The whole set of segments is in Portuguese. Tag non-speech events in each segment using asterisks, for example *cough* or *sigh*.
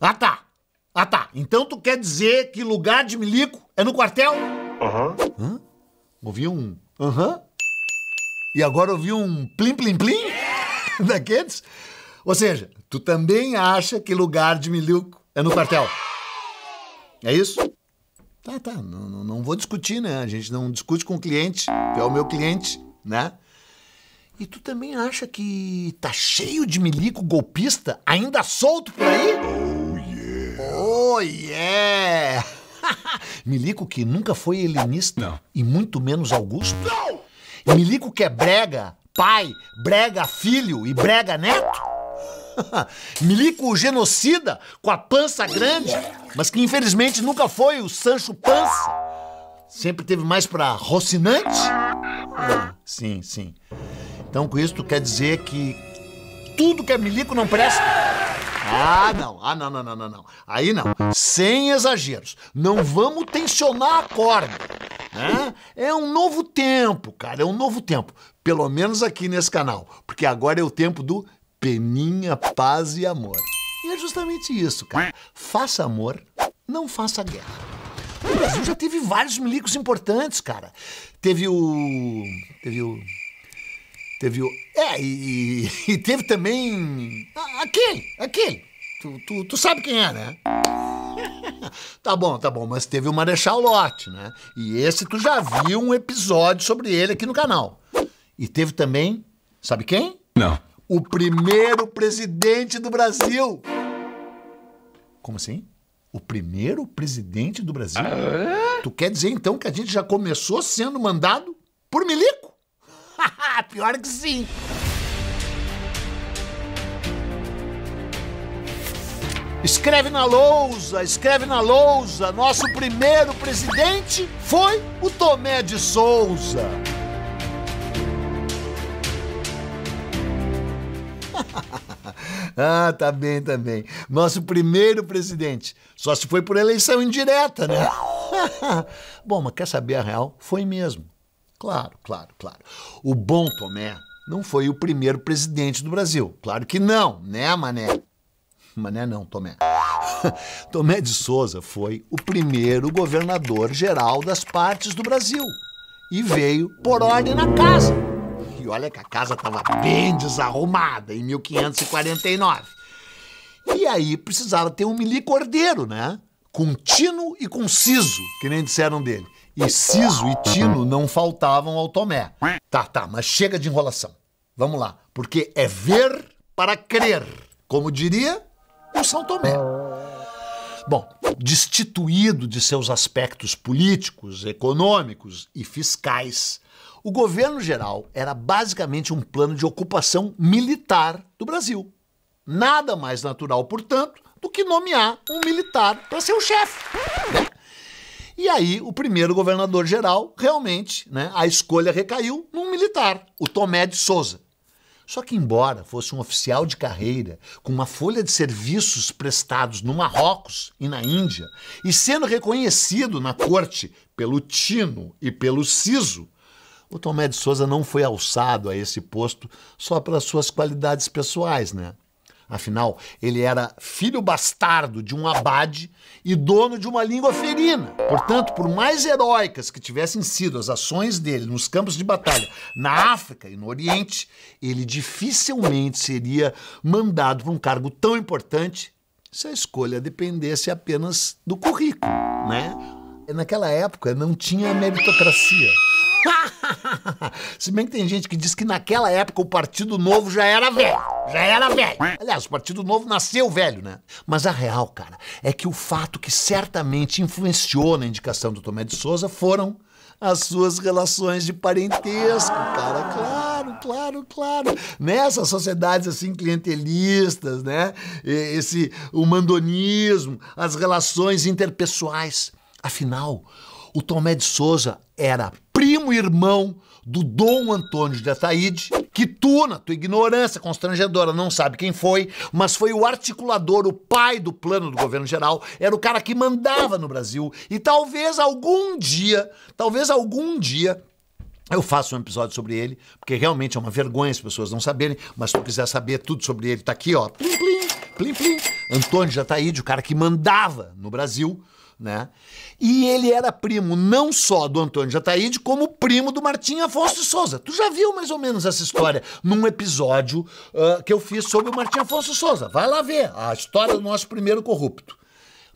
Ah tá. Ah tá. Então tu quer dizer que lugar de milico é no quartel? Aham. Uhum. Ouvi um aham. Uhum. E agora ouvi um plim plim plim é. *laughs* daqueles? Ou seja, tu também acha que lugar de milico é no quartel? É isso? Tá, tá. Não, não, vou discutir, né? A gente não discute com o cliente. que é o meu cliente, né? E tu também acha que tá cheio de milico golpista ainda solto por aí? Oh, é. *laughs* yeah! Milico que nunca foi helenista Não. e muito menos Augusto. Não! Milico que é brega, pai, brega filho e brega neto. *laughs* Milico genocida com a pança grande, mas que infelizmente nunca foi o Sancho Pança. Sempre teve mais para Rocinante? Sim, sim. Então com isso tu quer dizer que tudo que é milico não presta? Ah, não. Ah, não, não, não, não, não. Aí não. Sem exageros. Não vamos tensionar a corda. Né? É um novo tempo, cara. É um novo tempo. Pelo menos aqui nesse canal. Porque agora é o tempo do Peninha, Paz e Amor. E é justamente isso, cara. Faça amor, não faça guerra. O Brasil já teve vários milicos importantes, cara. Teve o. Teve o. Teve o. É, e, *laughs* e teve também. A, aquele, aquele. Tu, tu, tu sabe quem é, né? *laughs* tá bom, tá bom, mas teve o Marechal lott né? E esse tu já viu um episódio sobre ele aqui no canal. E teve também, sabe quem? Não. O primeiro presidente do Brasil. Como assim? O primeiro presidente do Brasil? Ah. É? Tu quer dizer então que a gente já começou sendo mandado por milico? pior que sim. Escreve na lousa, escreve na lousa. Nosso primeiro presidente foi o Tomé de Souza. *laughs* ah, tá bem, tá bem. Nosso primeiro presidente. Só se foi por eleição indireta, né? *laughs* Bom, mas quer saber a real? Foi mesmo. Claro, claro, claro. O Bom Tomé não foi o primeiro presidente do Brasil. Claro que não, né, Mané? Mané não, Tomé. *laughs* Tomé de Souza foi o primeiro governador geral das partes do Brasil e veio por ordem na casa. E olha que a casa estava bem desarrumada em 1549. E aí precisava ter um milicordeiro, né? Contínuo e conciso, que nem disseram dele. E Siso e Tino não faltavam ao Tomé. Tá, tá, mas chega de enrolação. Vamos lá, porque é ver para crer, como diria o São Tomé. Bom, destituído de seus aspectos políticos, econômicos e fiscais, o governo geral era basicamente um plano de ocupação militar do Brasil. Nada mais natural, portanto, do que nomear um militar para ser o chefe. E aí, o primeiro governador geral, realmente, né, a escolha recaiu num militar, o Tomé de Souza. Só que, embora fosse um oficial de carreira, com uma folha de serviços prestados no Marrocos e na Índia, e sendo reconhecido na corte pelo Tino e pelo Siso, o Tomé de Souza não foi alçado a esse posto só pelas suas qualidades pessoais, né? Afinal, ele era filho bastardo de um abade e dono de uma língua ferina. Portanto, por mais heróicas que tivessem sido as ações dele nos campos de batalha na África e no Oriente, ele dificilmente seria mandado para um cargo tão importante se a escolha dependesse apenas do currículo, né? Naquela época não tinha meritocracia. *laughs* Se bem que tem gente que diz que naquela época o Partido Novo já era velho. Já era velho. Aliás, o Partido Novo nasceu velho, né? Mas a real, cara, é que o fato que certamente influenciou na indicação do Tomé de Souza foram as suas relações de parentesco, cara, claro, claro, claro. Nessas sociedades assim clientelistas, né? Esse o mandonismo, as relações interpessoais. Afinal, o Tomé de Souza era primo irmão do Dom Antônio de Ataíde, que tu, na tua ignorância constrangedora, não sabe quem foi, mas foi o articulador, o pai do plano do governo geral, era o cara que mandava no Brasil. E talvez algum dia, talvez algum dia, eu faço um episódio sobre ele, porque realmente é uma vergonha as pessoas não saberem, mas se tu quiser saber tudo sobre ele, tá aqui, ó. Plim, plim, plim, plim. Antônio de Ataíde, o cara que mandava no Brasil, né? E ele era primo não só do Antônio Jataíde, como primo do Martim Afonso de Souza. Tu já viu mais ou menos essa história num episódio uh, que eu fiz sobre o Martim Afonso de Souza. Vai lá ver a história do nosso primeiro corrupto.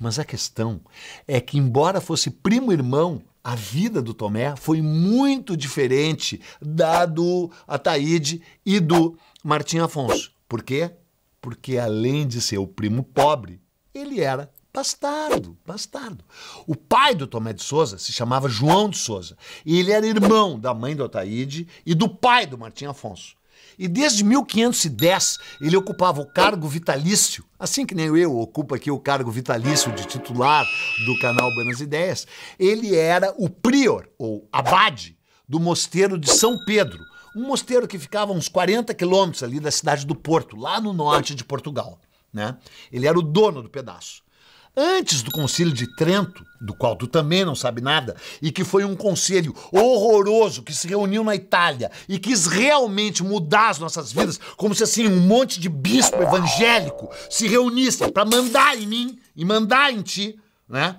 Mas a questão é que, embora fosse primo-irmão, a vida do Tomé foi muito diferente da do Ataíde e do Martim Afonso. Por quê? Porque além de ser o primo pobre, ele era Bastardo, bastardo. O pai do Tomé de Souza se chamava João de Souza e ele era irmão da mãe do Otaíde e do pai do Martim Afonso. E desde 1510 ele ocupava o cargo vitalício, assim que nem eu ocupo aqui o cargo vitalício de titular do canal Buenas Ideias. Ele era o prior, ou abade, do mosteiro de São Pedro, um mosteiro que ficava uns 40 quilômetros ali da cidade do Porto, lá no norte de Portugal. Né? Ele era o dono do pedaço antes do Concílio de Trento, do qual tu também não sabe nada, e que foi um conselho horroroso que se reuniu na Itália e quis realmente mudar as nossas vidas, como se assim um monte de bispo evangélico se reunisse para mandar em mim e mandar em ti, né?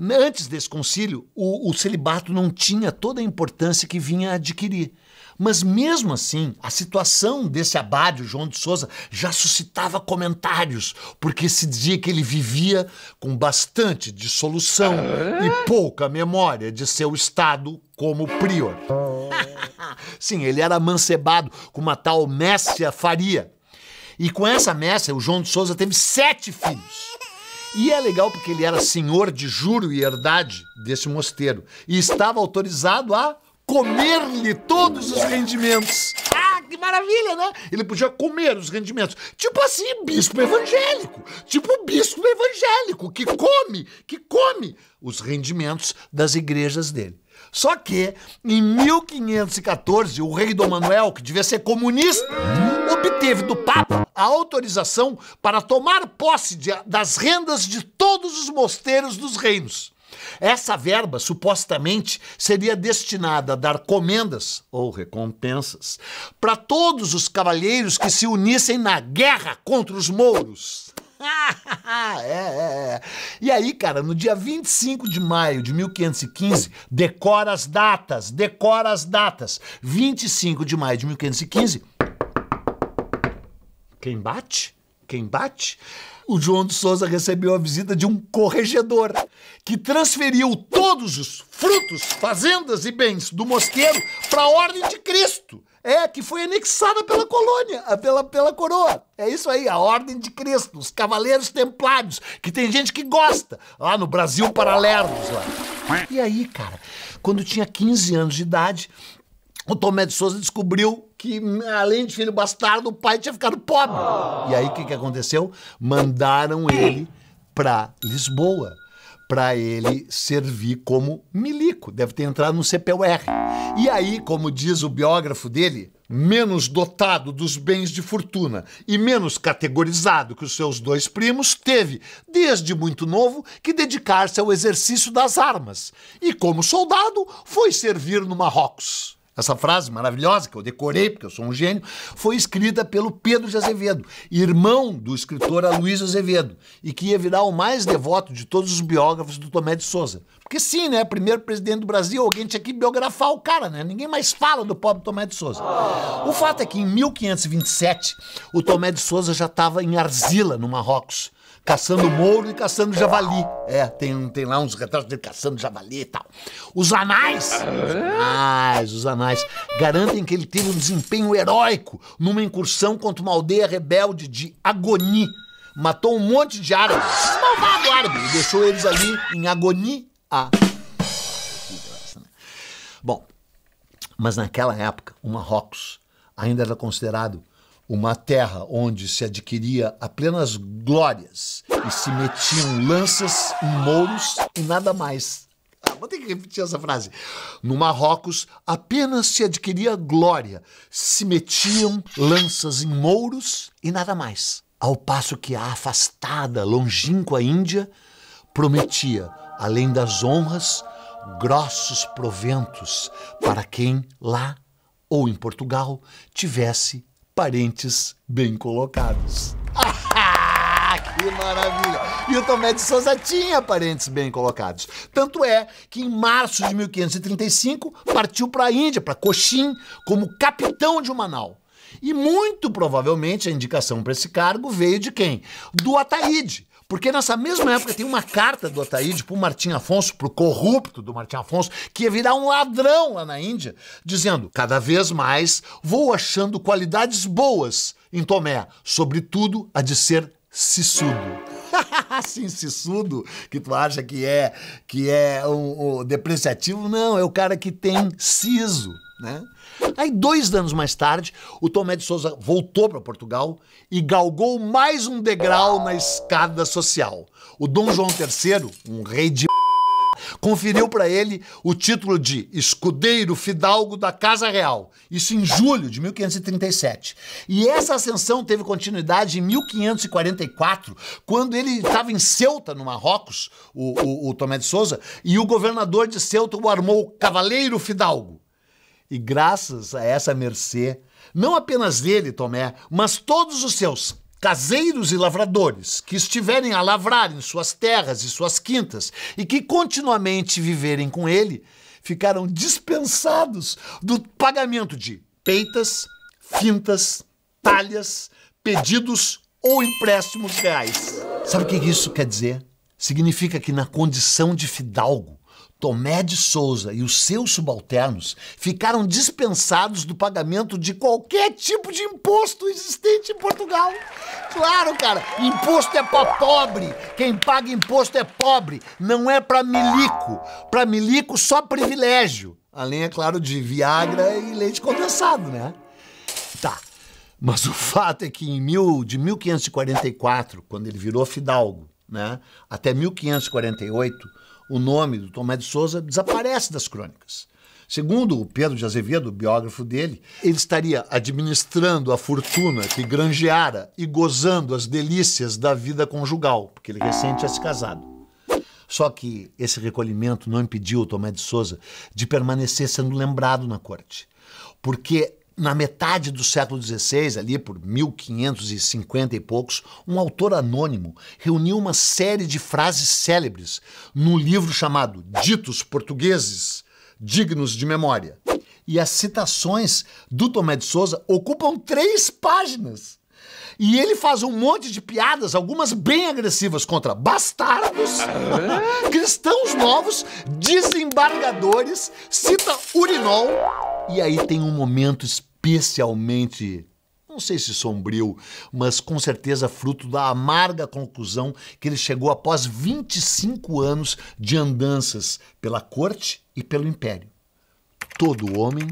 Antes desse concílio, o, o celibato não tinha toda a importância que vinha a adquirir. Mas mesmo assim, a situação desse abade, João de Souza, já suscitava comentários, porque se dizia que ele vivia com bastante dissolução ah? e pouca memória de seu estado como prior. *laughs* Sim, ele era mancebado com uma tal Messia Faria. E com essa Messia, o João de Souza teve sete filhos. E é legal porque ele era senhor de juro e herdade desse mosteiro e estava autorizado a comer-lhe todos os rendimentos. Ah, que maravilha, né? Ele podia comer os rendimentos. Tipo assim, bispo evangélico. Tipo bispo evangélico que come, que come os rendimentos das igrejas dele. Só que, em 1514, o rei Dom Manuel, que devia ser comunista, obteve do Papa a autorização para tomar posse de, das rendas de todos os mosteiros dos reinos. Essa verba supostamente seria destinada a dar comendas ou recompensas para todos os cavalheiros que se unissem na guerra contra os mouros. *laughs* é, é, é. E aí, cara, no dia 25 de maio de 1515, decora as datas, decora as datas. 25 de maio de 1515. Quem bate? Quem bate? o João de Souza recebeu a visita de um corregedor que transferiu todos os frutos, fazendas e bens do mosteiro para a Ordem de Cristo. É, que foi anexada pela colônia, pela, pela coroa. É isso aí, a Ordem de Cristo, os Cavaleiros Templários, que tem gente que gosta, lá no Brasil Paralelos. Lá. E aí, cara, quando tinha 15 anos de idade, o Tomé de Souza descobriu que, além de filho bastardo, o pai tinha ficado pobre. E aí, o que, que aconteceu? Mandaram ele para Lisboa para ele servir como milico. Deve ter entrado no CPUR. E aí, como diz o biógrafo dele, menos dotado dos bens de fortuna e menos categorizado que os seus dois primos, teve, desde muito novo, que dedicar-se ao exercício das armas. E, como soldado, foi servir no Marrocos. Essa frase maravilhosa que eu decorei, porque eu sou um gênio, foi escrita pelo Pedro de Azevedo, irmão do escritor Aloysio Azevedo, e que ia virar o mais devoto de todos os biógrafos do Tomé de Souza. Porque sim, né? Primeiro presidente do Brasil, alguém tinha que biografar o cara, né? Ninguém mais fala do pobre Tomé de Souza. O fato é que em 1527, o Tomé de Souza já estava em Arzila, no Marrocos caçando mouro e caçando javali. É, tem, tem lá uns retratos dele caçando javali e tal. Os anais, os anais, os anais, garantem que ele teve um desempenho heróico numa incursão contra uma aldeia rebelde de Agoni. Matou um monte de árabes, malvado árabe, e deixou eles ali em agonia. Né? Bom, mas naquela época, o Marrocos ainda era considerado uma terra onde se adquiria apenas glórias e se metiam lanças em mouros e nada mais. Ah, vou ter que repetir essa frase. No Marrocos, apenas se adquiria glória, se metiam lanças em mouros e nada mais. Ao passo que a afastada, longínqua Índia prometia, além das honras, grossos proventos para quem lá ou em Portugal tivesse parentes bem colocados. *laughs* Ah, que maravilha! E o Tomé de Souza tinha parentes bem colocados. Tanto é que em março de 1535 partiu para a Índia, para Cochin, como capitão de Manaus. E muito provavelmente a indicação para esse cargo veio de quem? Do Ataíde, porque nessa mesma época tem uma carta do Ataíde pro Martim Afonso, pro corrupto do Martim Afonso, que ia virar um ladrão lá na Índia, dizendo: cada vez mais vou achando qualidades boas em Tomé, sobretudo a de ser sissudo. assim, *laughs* sissudo, que tu acha que é que é um, um depreciativo, não, é o cara que tem siso, né? Aí, dois anos mais tarde, o Tomé de Souza voltou para Portugal e galgou mais um degrau na escada social. O Dom João III, um rei de *laughs* conferiu para ele o título de escudeiro fidalgo da Casa Real, isso em julho de 1537. E essa ascensão teve continuidade em 1544, quando ele estava em Ceuta, no Marrocos, o, o, o Tomé de Souza, e o governador de Ceuta o armou cavaleiro fidalgo. E graças a essa mercê, não apenas ele, Tomé, mas todos os seus caseiros e lavradores que estiverem a lavrar em suas terras e suas quintas e que continuamente viverem com ele, ficaram dispensados do pagamento de peitas, fintas, talhas, pedidos ou empréstimos reais. Sabe o que isso quer dizer? Significa que, na condição de fidalgo, Tomé de Souza e os seus subalternos ficaram dispensados do pagamento de qualquer tipo de imposto existente em Portugal. Claro, cara, imposto é para pobre. Quem paga imposto é pobre, não é para milico. Para milico só privilégio. Além, é claro, de Viagra e leite condensado, né? Tá. Mas o fato é que em mil, de 1544, quando ele virou fidalgo, né, até 1548, o nome do Tomé de Souza desaparece das crônicas. Segundo o Pedro de Azevedo, biógrafo dele, ele estaria administrando a fortuna que granjeara e gozando as delícias da vida conjugal, porque ele recém tinha se casado. Só que esse recolhimento não impediu o Tomé de Souza de permanecer sendo lembrado na corte, porque na metade do século XVI, ali por 1550 e poucos, um autor anônimo reuniu uma série de frases célebres num livro chamado Ditos Portugueses Dignos de Memória. E as citações do Tomé de Souza ocupam três páginas. E ele faz um monte de piadas, algumas bem agressivas, contra bastardos, é? cristãos novos, desembargadores, cita urinol. E aí tem um momento específico especialmente, não sei se sombrio, mas com certeza fruto da amarga conclusão que ele chegou após 25 anos de andanças pela corte e pelo império. Todo homem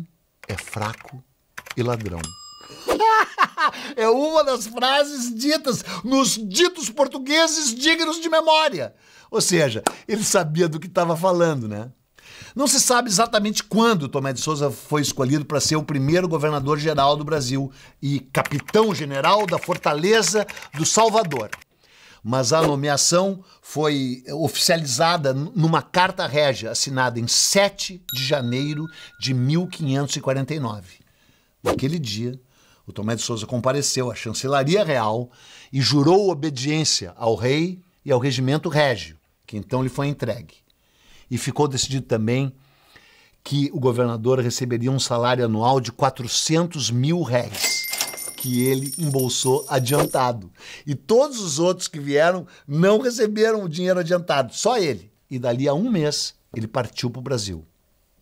é fraco e ladrão. *laughs* é uma das frases ditas nos ditos portugueses dignos de memória. Ou seja, ele sabia do que estava falando, né? Não se sabe exatamente quando Tomé de Souza foi escolhido para ser o primeiro governador geral do Brasil e capitão general da Fortaleza do Salvador. Mas a nomeação foi oficializada numa carta régia assinada em 7 de janeiro de 1549. Naquele dia, o Tomé de Souza compareceu à chancelaria real e jurou obediência ao rei e ao regimento régio, que então lhe foi entregue e ficou decidido também que o governador receberia um salário anual de 400 mil réis, que ele embolsou adiantado. E todos os outros que vieram não receberam o dinheiro adiantado, só ele. E dali a um mês ele partiu para o Brasil.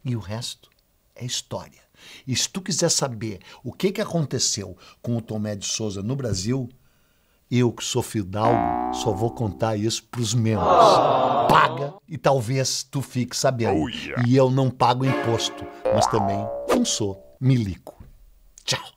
E o resto é história. E se tu quiser saber o que, que aconteceu com o Tomé de Souza no Brasil, eu que sou fidalgo, só vou contar isso pros membros. Paga e talvez tu fique sabendo. Oh, yeah. E eu não pago imposto, mas também não sou milico. Tchau.